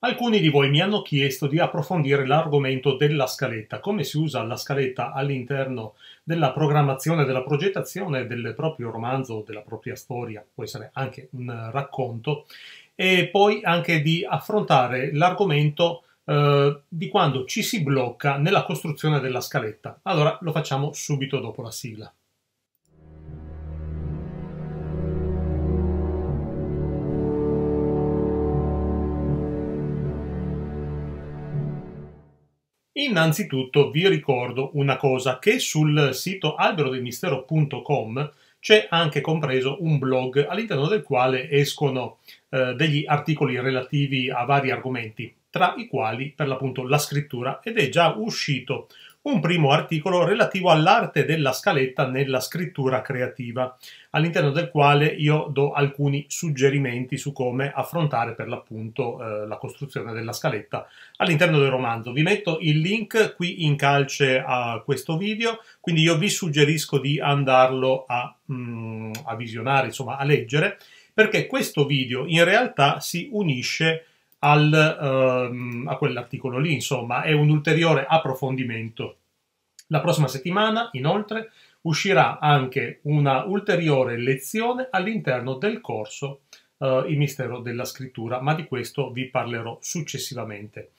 Alcuni di voi mi hanno chiesto di approfondire l'argomento della scaletta, come si usa la scaletta all'interno della programmazione, della progettazione del proprio romanzo, della propria storia, può essere anche un racconto, e poi anche di affrontare l'argomento eh, di quando ci si blocca nella costruzione della scaletta. Allora lo facciamo subito dopo la sigla. Innanzitutto vi ricordo una cosa che sul sito alberodelmistero.com c'è anche compreso un blog all'interno del quale escono eh, degli articoli relativi a vari argomenti, tra i quali per l'appunto la scrittura ed è già uscito un primo articolo relativo all'arte della scaletta nella scrittura creativa, all'interno del quale io do alcuni suggerimenti su come affrontare per l'appunto eh, la costruzione della scaletta all'interno del romanzo. Vi metto il link qui in calce a questo video, quindi io vi suggerisco di andarlo a, mh, mm, a visionare, insomma a leggere, perché questo video in realtà si unisce al, ehm, a quell'articolo lì, insomma, è un ulteriore approfondimento. La prossima settimana, inoltre, uscirà anche una ulteriore lezione all'interno del corso eh, Il mistero della scrittura, ma di questo vi parlerò successivamente.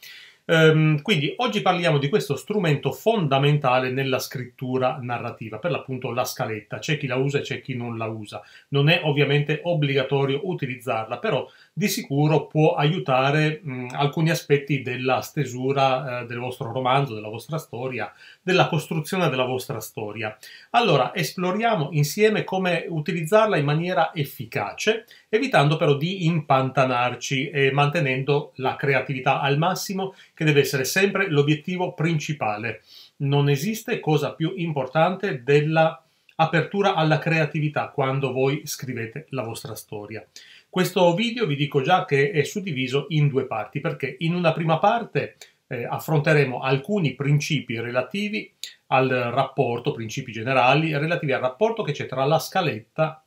Um, quindi oggi parliamo di questo strumento fondamentale nella scrittura narrativa, per l'appunto la scaletta. C'è chi la usa e c'è chi non la usa. Non è ovviamente obbligatorio utilizzarla, però di sicuro può aiutare um, alcuni aspetti della stesura uh, del vostro romanzo, della vostra storia, della costruzione della vostra storia. Allora, esploriamo insieme come utilizzarla in maniera efficace, evitando però di impantanarci e eh, mantenendo la creatività al massimo che deve essere sempre l'obiettivo principale. Non esiste cosa più importante della apertura alla creatività quando voi scrivete la vostra storia. Questo video vi dico già che è suddiviso in due parti perché in una prima parte eh, affronteremo alcuni principi relativi al rapporto, principi generali relativi al rapporto che c'è tra la scaletta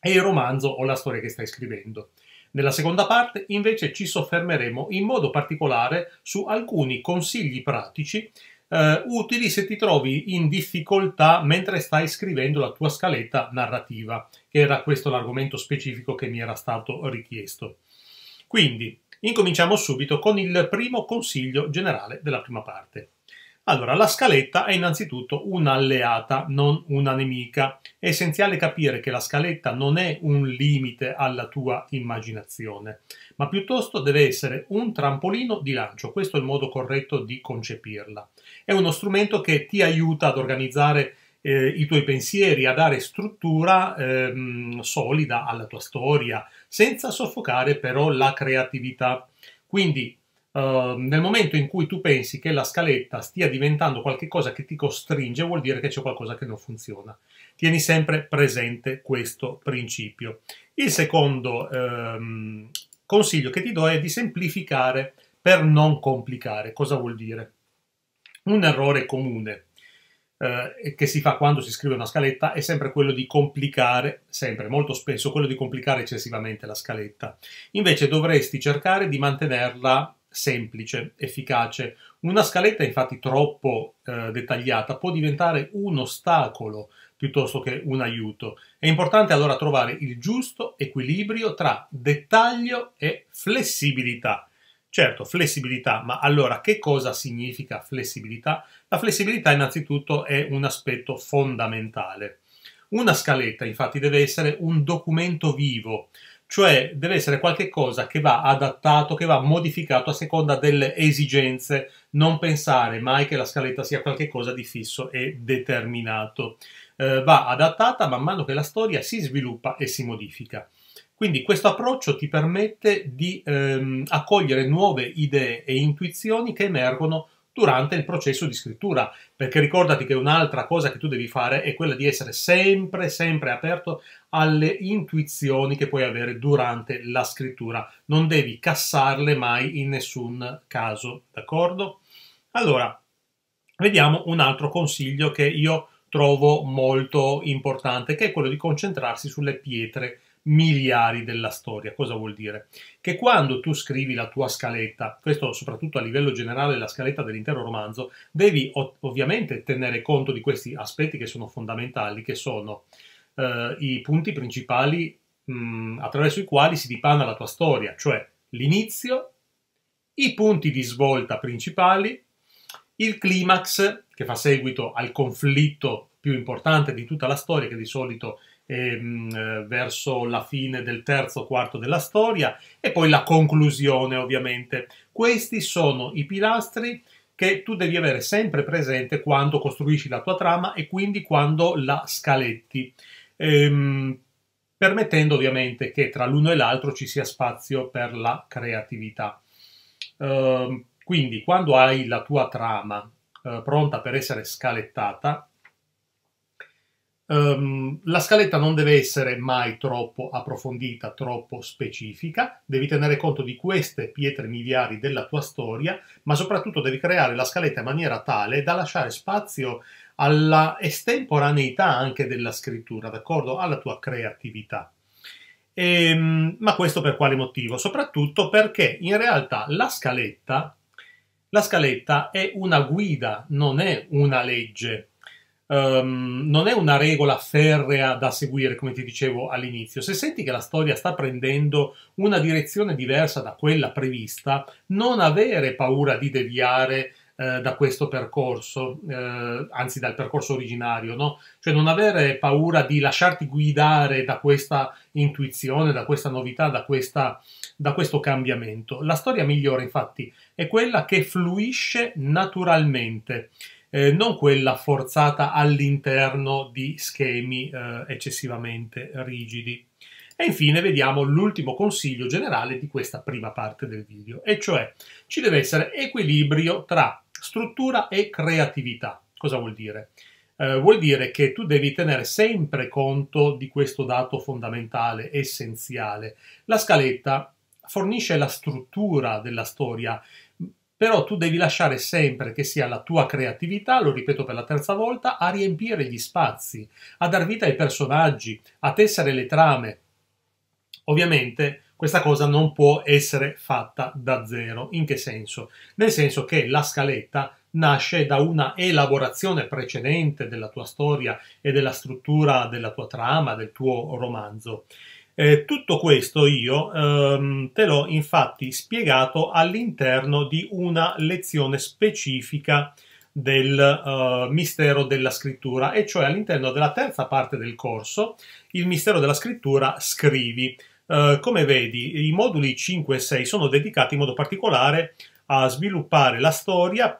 e il romanzo o la storia che stai scrivendo. Nella seconda parte invece ci soffermeremo in modo particolare su alcuni consigli pratici eh, utili se ti trovi in difficoltà mentre stai scrivendo la tua scaletta narrativa, che era questo l'argomento specifico che mi era stato richiesto. Quindi, incominciamo subito con il primo consiglio generale della prima parte. Allora, la scaletta è innanzitutto un'alleata, non una nemica. È essenziale capire che la scaletta non è un limite alla tua immaginazione, ma piuttosto deve essere un trampolino di lancio. Questo è il modo corretto di concepirla. È uno strumento che ti aiuta ad organizzare eh, i tuoi pensieri, a dare struttura ehm, solida alla tua storia, senza soffocare però la creatività. Quindi Ehm, nel momento in cui tu pensi che la scaletta stia diventando qualcosa che ti costringe, vuol dire che c'è qualcosa che non funziona. Tieni sempre presente questo principio. Il secondo ehm, consiglio che ti do è di semplificare per non complicare. Cosa vuol dire? Un errore comune eh, che si fa quando si scrive una scaletta è sempre quello di complicare, sempre molto spesso quello di complicare eccessivamente la scaletta. Invece dovresti cercare di mantenerla semplice, efficace. Una scaletta infatti troppo eh, dettagliata può diventare un ostacolo piuttosto che un aiuto. È importante allora trovare il giusto equilibrio tra dettaglio e flessibilità. Certo, flessibilità, ma allora che cosa significa flessibilità? La flessibilità innanzitutto è un aspetto fondamentale. Una scaletta infatti deve essere un documento vivo, cioè deve essere qualcosa che va adattato, che va modificato a seconda delle esigenze, non pensare mai che la scaletta sia qualcosa di fisso e determinato. Eh, va adattata man mano che la storia si sviluppa e si modifica. Quindi questo approccio ti permette di ehm, accogliere nuove idee e intuizioni che emergono durante il processo di scrittura, perché ricordati che un'altra cosa che tu devi fare è quella di essere sempre, sempre aperto alle intuizioni che puoi avere durante la scrittura, non devi cassarle mai in nessun caso, d'accordo? Allora, vediamo un altro consiglio che io trovo molto importante, che è quello di concentrarsi sulle pietre miliari della storia. Cosa vuol dire? Che quando tu scrivi la tua scaletta, questo soprattutto a livello generale la scaletta dell'intero romanzo, devi ovviamente tenere conto di questi aspetti che sono fondamentali, che sono eh, i punti principali mh, attraverso i quali si dipana la tua storia, cioè l'inizio, i punti di svolta principali, il climax che fa seguito al conflitto più importante di tutta la storia, che di solito è ehm, verso la fine del terzo quarto della storia e poi la conclusione ovviamente. Questi sono i pilastri che tu devi avere sempre presente quando costruisci la tua trama e quindi quando la scaletti, ehm, permettendo ovviamente che tra l'uno e l'altro ci sia spazio per la creatività. Ehm, quindi quando hai la tua trama eh, pronta per essere scalettata, Um, la scaletta non deve essere mai troppo approfondita, troppo specifica, devi tenere conto di queste pietre miliari della tua storia, ma soprattutto devi creare la scaletta in maniera tale da lasciare spazio alla estemporaneità anche della scrittura, d'accordo? Alla tua creatività. E, ehm, ma questo per quale motivo? Soprattutto perché in realtà la scaletta, la scaletta è una guida, non è una legge um, non è una regola ferrea da seguire, come ti dicevo all'inizio. Se senti che la storia sta prendendo una direzione diversa da quella prevista, non avere paura di deviare eh, da questo percorso, eh, anzi dal percorso originario, no? Cioè non avere paura di lasciarti guidare da questa intuizione, da questa novità, da, questa, da questo cambiamento. La storia migliore, infatti, è quella che fluisce naturalmente eh, non quella forzata all'interno di schemi eh, eccessivamente rigidi. E infine vediamo l'ultimo consiglio generale di questa prima parte del video, e cioè ci deve essere equilibrio tra struttura e creatività. Cosa vuol dire? Eh, vuol dire che tu devi tenere sempre conto di questo dato fondamentale, essenziale. La scaletta fornisce la struttura della storia, però tu devi lasciare sempre che sia la tua creatività, lo ripeto per la terza volta, a riempire gli spazi, a dar vita ai personaggi, a tessere le trame. Ovviamente questa cosa non può essere fatta da zero. In che senso? Nel senso che la scaletta nasce da una elaborazione precedente della tua storia e della struttura della tua trama, del tuo romanzo. Eh, tutto questo io ehm, te l'ho infatti spiegato all'interno di una lezione specifica del uh, mistero della scrittura, e cioè all'interno della terza parte del corso, il mistero della scrittura scrivi. Uh, come vedi, i moduli 5 e 6 sono dedicati in modo particolare a sviluppare la storia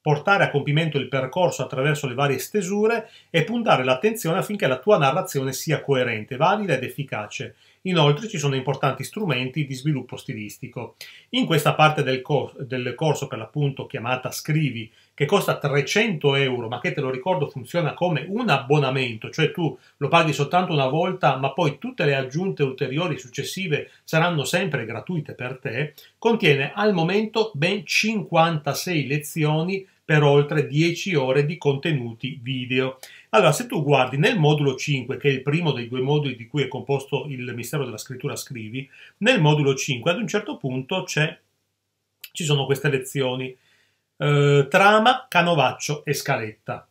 portare a compimento il percorso attraverso le varie stesure e puntare l'attenzione affinché la tua narrazione sia coerente, valida ed efficace Inoltre ci sono importanti strumenti di sviluppo stilistico. In questa parte del, cor- del corso, per l'appunto chiamata Scrivi, che costa 300 euro, ma che te lo ricordo funziona come un abbonamento, cioè tu lo paghi soltanto una volta, ma poi tutte le aggiunte ulteriori successive saranno sempre gratuite per te, contiene al momento ben 56 lezioni per oltre 10 ore di contenuti video. Allora, se tu guardi nel modulo 5, che è il primo dei due moduli di cui è composto il mistero della scrittura scrivi, nel modulo 5 ad un certo punto ci sono queste lezioni. Eh, trama, canovaccio e scaletta,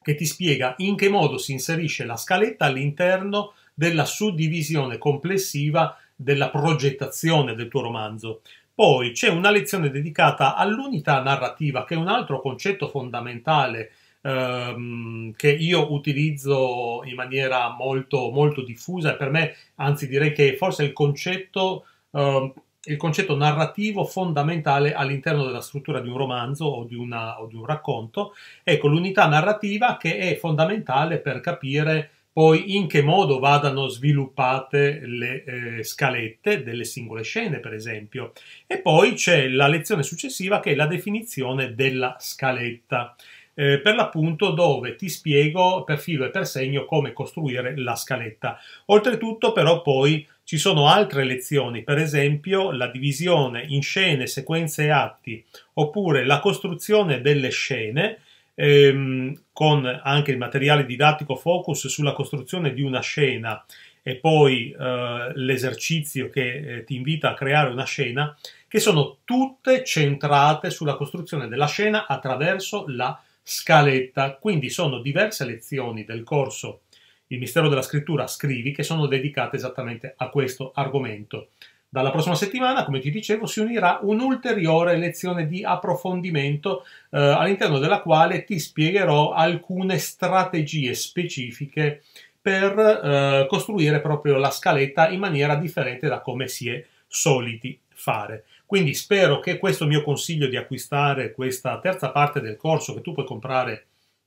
che ti spiega in che modo si inserisce la scaletta all'interno della suddivisione complessiva della progettazione del tuo romanzo. Poi c'è una lezione dedicata all'unità narrativa, che è un altro concetto fondamentale ehm, che io utilizzo in maniera molto, molto diffusa e per me, anzi direi che forse è il concetto, ehm, il concetto narrativo fondamentale all'interno della struttura di un romanzo o di, una, o di un racconto. Ecco, l'unità narrativa che è fondamentale per capire poi in che modo vadano sviluppate le eh, scalette delle singole scene, per esempio. E poi c'è la lezione successiva che è la definizione della scaletta. Eh, per l'appunto dove ti spiego per filo e per segno come costruire la scaletta. Oltretutto però poi ci sono altre lezioni, per esempio la divisione in scene, sequenze e atti, oppure la costruzione delle scene, ehm, con anche il materiale didattico focus sulla costruzione di una scena e poi eh, l'esercizio che eh, ti invita a creare una scena, che sono tutte centrate sulla costruzione della scena attraverso la scaletta. Quindi sono diverse lezioni del corso Il mistero della scrittura scrivi che sono dedicate esattamente a questo argomento. Dalla prossima settimana, come ti dicevo, si unirà un'ulteriore lezione di approfondimento eh, all'interno della quale ti spiegherò alcune strategie specifiche per eh, costruire proprio la scaletta in maniera differente da come si è soliti fare. Quindi spero che questo mio consiglio di acquistare questa terza parte del corso che tu puoi comprare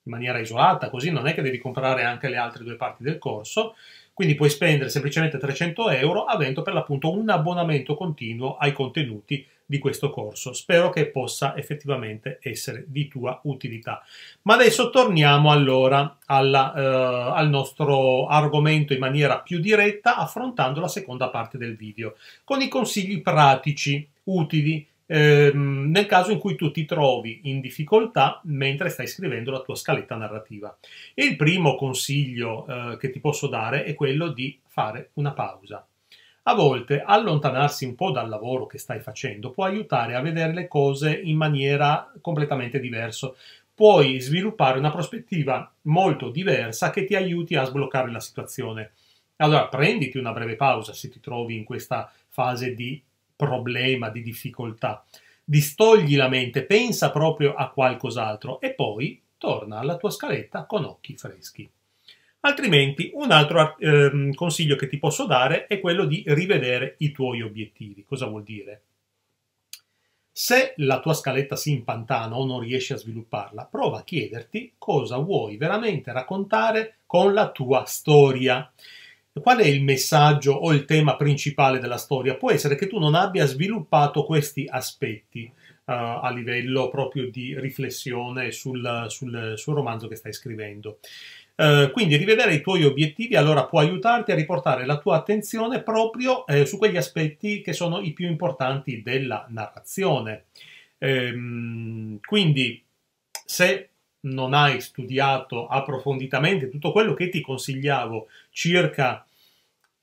in maniera isolata, così non è che devi comprare anche le altre due parti del corso, quindi puoi spendere semplicemente 300 euro avendo per l'appunto un abbonamento continuo ai contenuti di questo corso. Spero che possa effettivamente essere di tua utilità. Ma adesso torniamo allora alla, eh, al nostro argomento in maniera più diretta, affrontando la seconda parte del video con i consigli pratici utili ehm, nel caso in cui tu ti trovi in difficoltà mentre stai scrivendo la tua scaletta narrativa. il primo consiglio eh, che ti posso dare è quello di fare una pausa. A volte allontanarsi un po' dal lavoro che stai facendo può aiutare a vedere le cose in maniera completamente diversa. Puoi sviluppare una prospettiva molto diversa che ti aiuti a sbloccare la situazione. Allora prenditi una breve pausa se ti trovi in questa fase di problema, di difficoltà. Distogli la mente, pensa proprio a qualcos'altro e poi torna alla tua scaletta con occhi freschi. Altrimenti un altro eh, consiglio che ti posso dare è quello di rivedere i tuoi obiettivi. Cosa vuol dire? Se la tua scaletta si impantana o non riesci a svilupparla, prova a chiederti cosa vuoi veramente raccontare con la tua storia. Qual è il messaggio o il tema principale della storia? Può essere che tu non abbia sviluppato questi aspetti uh, a livello proprio di riflessione sul, sul, sul romanzo che stai scrivendo. Uh, quindi rivedere i tuoi obiettivi allora può aiutarti a riportare la tua attenzione proprio eh, su quegli aspetti che sono i più importanti della narrazione. Ehm, quindi se non hai studiato approfonditamente tutto quello che ti consigliavo circa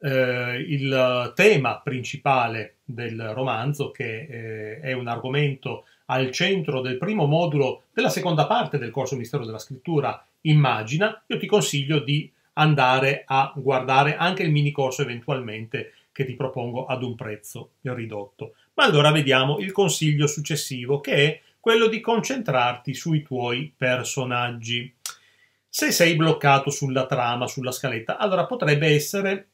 eh, il tema principale del romanzo, che eh, è un argomento al centro del primo modulo della seconda parte del corso Mistero della Scrittura, Immagina, io ti consiglio di andare a guardare anche il mini corso eventualmente che ti propongo ad un prezzo ridotto. Ma allora vediamo il consiglio successivo che è quello di concentrarti sui tuoi personaggi. Se sei bloccato sulla trama, sulla scaletta, allora potrebbe essere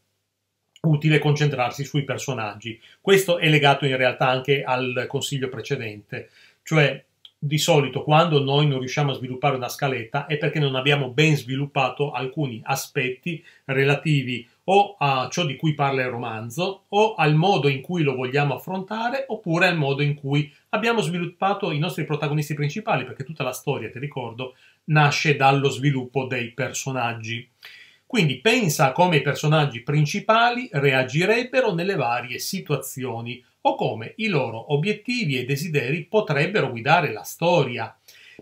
utile concentrarsi sui personaggi. Questo è legato in realtà anche al consiglio precedente, cioè di solito quando noi non riusciamo a sviluppare una scaletta è perché non abbiamo ben sviluppato alcuni aspetti relativi o a ciò di cui parla il romanzo o al modo in cui lo vogliamo affrontare oppure al modo in cui abbiamo sviluppato i nostri protagonisti principali, perché tutta la storia, ti ricordo, nasce dallo sviluppo dei personaggi. Quindi pensa come i personaggi principali reagirebbero nelle varie situazioni o come i loro obiettivi e desideri potrebbero guidare la storia.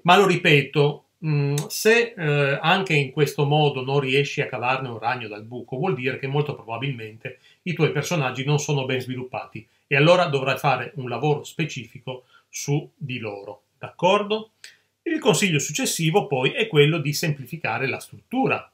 Ma lo ripeto, Mm, se eh, anche in questo modo non riesci a cavarne un ragno dal buco, vuol dire che molto probabilmente i tuoi personaggi non sono ben sviluppati e allora dovrai fare un lavoro specifico su di loro. D'accordo? Il consiglio successivo poi è quello di semplificare la struttura.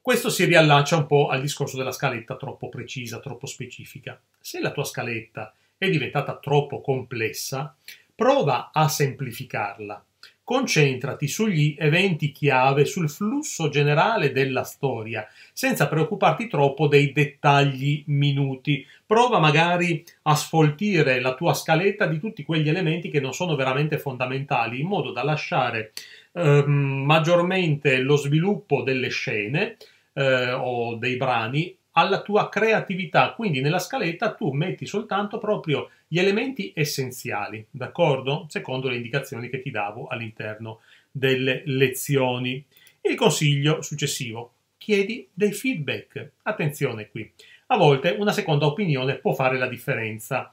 Questo si riallaccia un po' al discorso della scaletta troppo precisa, troppo specifica. Se la tua scaletta è diventata troppo complessa, prova a semplificarla Concentrati sugli eventi chiave, sul flusso generale della storia, senza preoccuparti troppo dei dettagli minuti. Prova magari a sfoltire la tua scaletta di tutti quegli elementi che non sono veramente fondamentali, in modo da lasciare eh, maggiormente lo sviluppo delle scene eh, o dei brani alla tua creatività. Quindi nella scaletta tu metti soltanto proprio gli elementi essenziali, d'accordo? Secondo le indicazioni che ti davo all'interno delle lezioni. Il consiglio successivo, chiedi dei feedback. Attenzione qui, a volte una seconda opinione può fare la differenza.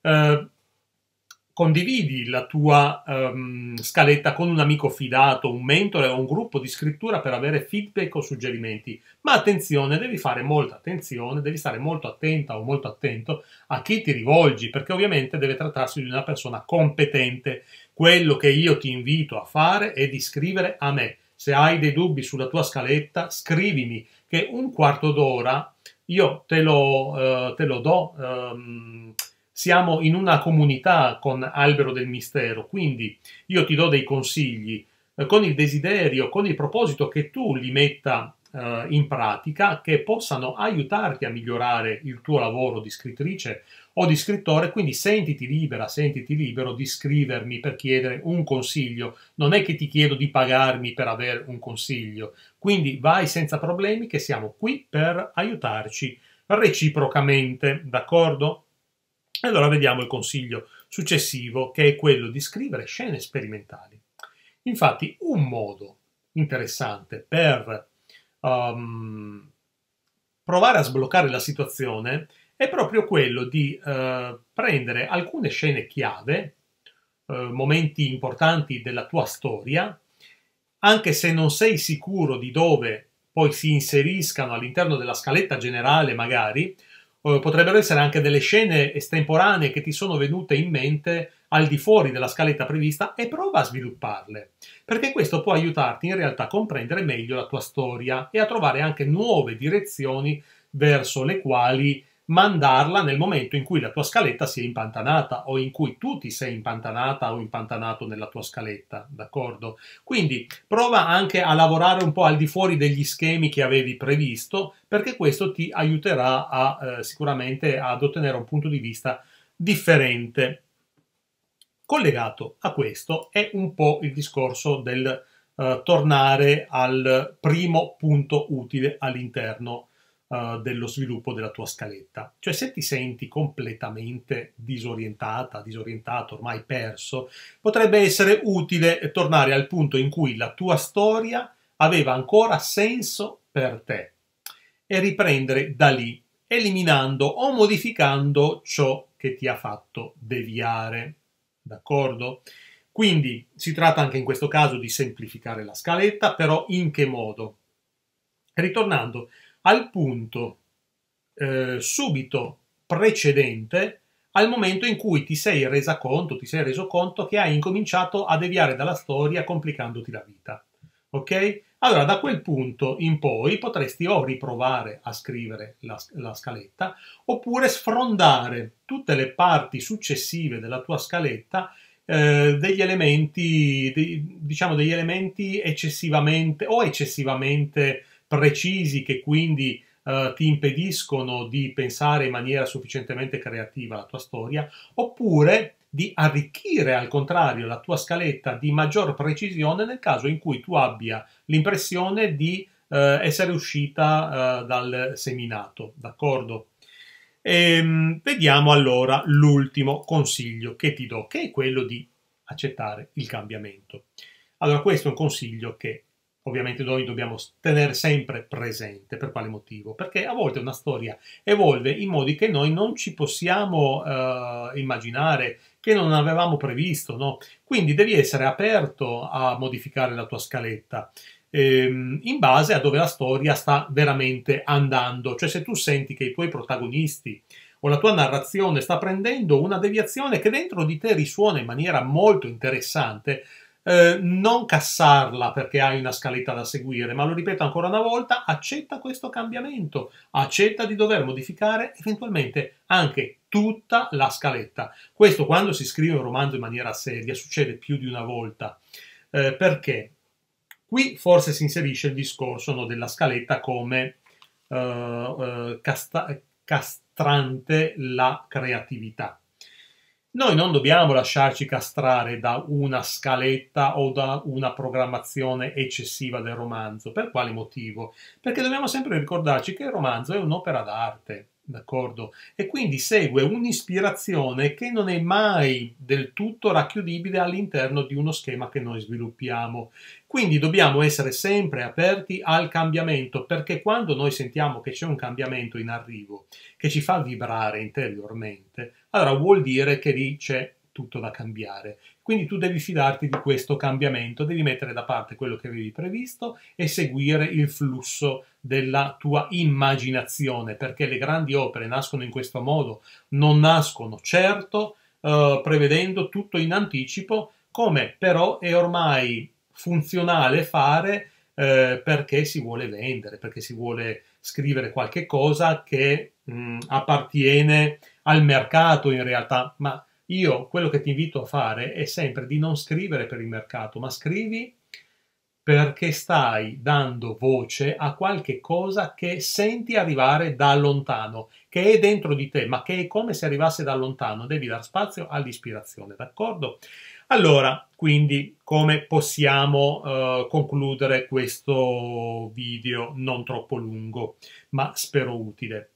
Eh, condividi la tua um, scaletta con un amico fidato, un mentore o un gruppo di scrittura per avere feedback o suggerimenti. Ma attenzione, devi fare molta attenzione, devi stare molto attenta o molto attento a chi ti rivolgi, perché ovviamente deve trattarsi di una persona competente. Quello che io ti invito a fare è di scrivere a me. Se hai dei dubbi sulla tua scaletta, scrivimi che un quarto d'ora io te lo, eh, te lo do. Ehm, siamo in una comunità con Albero del Mistero, quindi io ti do dei consigli eh, con il desiderio, con il proposito che tu li metta eh, in pratica, che possano aiutarti a migliorare il tuo lavoro di scrittrice o di scrittore, quindi sentiti libera, sentiti libero di scrivermi per chiedere un consiglio, non è che ti chiedo di pagarmi per avere un consiglio, quindi vai senza problemi che siamo qui per aiutarci reciprocamente, d'accordo? Allora vediamo il consiglio successivo che è quello di scrivere scene sperimentali. Infatti un modo interessante per um, provare a sbloccare la situazione è proprio quello di uh, prendere alcune scene chiave, uh, momenti importanti della tua storia, anche se non sei sicuro di dove poi si inseriscano all'interno della scaletta generale magari, eh, potrebbero essere anche delle scene estemporanee che ti sono venute in mente al di fuori della scaletta prevista e prova a svilupparle, perché questo può aiutarti in realtà a comprendere meglio la tua storia e a trovare anche nuove direzioni verso le quali mandarla nel momento in cui la tua scaletta si è impantanata o in cui tu ti sei impantanata o impantanato nella tua scaletta, d'accordo? Quindi prova anche a lavorare un po' al di fuori degli schemi che avevi previsto perché questo ti aiuterà a, eh, sicuramente ad ottenere un punto di vista differente. Collegato a questo è un po' il discorso del eh, tornare al primo punto utile all'interno eh, dello sviluppo della tua scaletta. Cioè se ti senti completamente disorientata, disorientato, ormai perso, potrebbe essere utile tornare al punto in cui la tua storia aveva ancora senso per te e riprendere da lì, eliminando o modificando ciò che ti ha fatto deviare. D'accordo? Quindi si tratta anche in questo caso di semplificare la scaletta, però in che modo? Ritornando al punto eh, subito precedente al momento in cui ti sei resa conto, ti sei reso conto che hai incominciato a deviare dalla storia complicandoti la vita. Ok? Allora, da quel punto in poi potresti o riprovare a scrivere la, la, scaletta oppure sfrondare tutte le parti successive della tua scaletta eh, degli elementi, de, diciamo, degli elementi eccessivamente o eccessivamente precisi che quindi eh, ti impediscono di pensare in maniera sufficientemente creativa la tua storia, oppure di arricchire al contrario la tua scaletta di maggior precisione nel caso in cui tu abbia l'impressione di eh, essere uscita eh, dal seminato, d'accordo? E, ehm, vediamo allora l'ultimo consiglio che ti do, che è quello di accettare il cambiamento. Allora, questo è un consiglio che ovviamente noi dobbiamo tenere sempre presente. Per quale motivo? Perché a volte una storia evolve in modi che noi non ci possiamo eh, immaginare, che non avevamo previsto, no? Quindi devi essere aperto a modificare la tua scaletta ehm, in base a dove la storia sta veramente andando. Cioè se tu senti che i tuoi protagonisti o la tua narrazione sta prendendo una deviazione che dentro di te risuona in maniera molto interessante, eh, non cassarla perché hai una scaletta da seguire, ma lo ripeto ancora una volta, accetta questo cambiamento, accetta di dover modificare eventualmente anche tutta la scaletta. Questo quando si scrive un romanzo in maniera seria succede più di una volta. Eh, perché? Qui forse si inserisce il discorso no, della scaletta come eh, eh casta- castrante la creatività. Noi non dobbiamo lasciarci castrare da una scaletta o da una programmazione eccessiva del romanzo. Per quale motivo? Perché dobbiamo sempre ricordarci che il romanzo è un'opera d'arte. D'accordo? E quindi segue un'ispirazione che non è mai del tutto racchiudibile all'interno di uno schema che noi sviluppiamo. Quindi dobbiamo essere sempre aperti al cambiamento, perché quando noi sentiamo che c'è un cambiamento in arrivo che ci fa vibrare interiormente, allora vuol dire che lì c'è tutto da cambiare. Quindi tu devi fidarti di questo cambiamento, devi mettere da parte quello che avevi previsto e seguire il flusso della tua immaginazione, perché le grandi opere nascono in questo modo, non nascono certo eh, prevedendo tutto in anticipo, come però è ormai funzionale fare eh, perché si vuole vendere, perché si vuole scrivere qualche cosa che mh, mm, appartiene al mercato in realtà, ma io quello che ti invito a fare è sempre di non scrivere per il mercato, ma scrivi perché stai dando voce a qualche cosa che senti arrivare da lontano, che è dentro di te, ma che è come se arrivasse da lontano. Devi dar spazio all'ispirazione, d'accordo? Allora, quindi come possiamo eh, concludere questo video non troppo lungo, ma spero utile?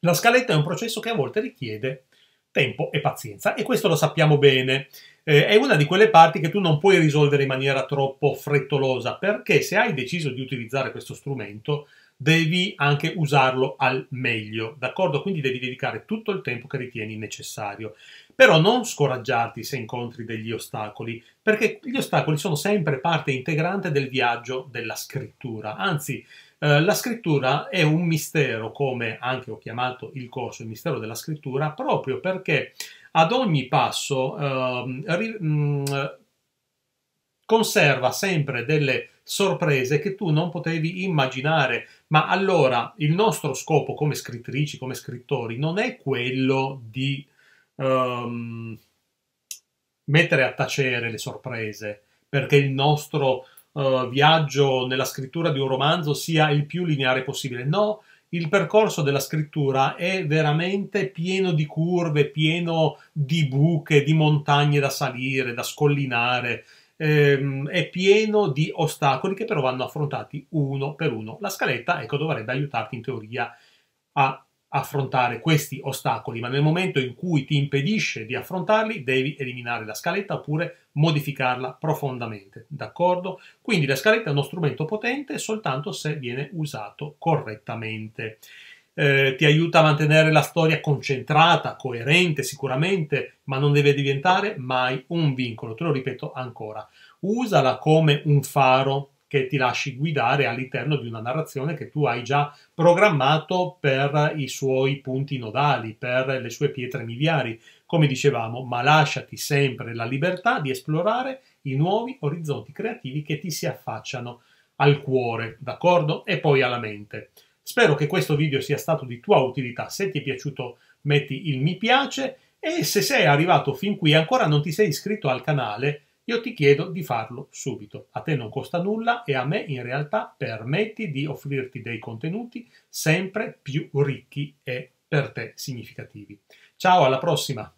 La scaletta è un processo che a volte richiede tempo e pazienza e questo lo sappiamo bene. Eh, è una di quelle parti che tu non puoi risolvere in maniera troppo frettolosa perché se hai deciso di utilizzare questo strumento devi anche usarlo al meglio, d'accordo? Quindi devi dedicare tutto il tempo che ritieni necessario. Però non scoraggiarti se incontri degli ostacoli, perché gli ostacoli sono sempre parte integrante del viaggio della scrittura, anzi eh, la scrittura è un mistero, come anche ho chiamato il corso il mistero della scrittura, proprio perché ad ogni passo eh, ri, mh, mm, conserva sempre delle sorprese che tu non potevi immaginare. Ma allora il nostro scopo come scrittrici, come scrittori, non è quello di ehm, mettere a tacere le sorprese, perché il nostro eh, viaggio nella scrittura di un romanzo sia il più lineare possibile. No, il percorso della scrittura è veramente pieno di curve, pieno di buche, di montagne da salire, da scollinare, ehm, è pieno di ostacoli che però vanno affrontati uno per uno. La scaletta, ecco, dovrebbe aiutarti in teoria a affrontare questi ostacoli, ma nel momento in cui ti impedisce di affrontarli, devi eliminare la scaletta oppure modificarla profondamente, d'accordo? Quindi la scaletta è uno strumento potente soltanto se viene usato correttamente. Eh, ti aiuta a mantenere la storia concentrata, coerente sicuramente, ma non deve diventare mai un vincolo, te lo ripeto ancora. Usala come un faro che ti lasci guidare all'interno di una narrazione che tu hai già programmato per i suoi punti nodali, per le sue pietre miliari, come dicevamo, ma lasciati sempre la libertà di esplorare i nuovi orizzonti creativi che ti si affacciano al cuore, d'accordo? E poi alla mente. Spero che questo video sia stato di tua utilità. Se ti è piaciuto, metti il mi piace e se sei arrivato fin qui e ancora non ti sei iscritto al canale, io ti chiedo di farlo subito. A te non costa nulla e a me in realtà permetti di offrirti dei contenuti sempre più ricchi e per te significativi. Ciao, alla prossima!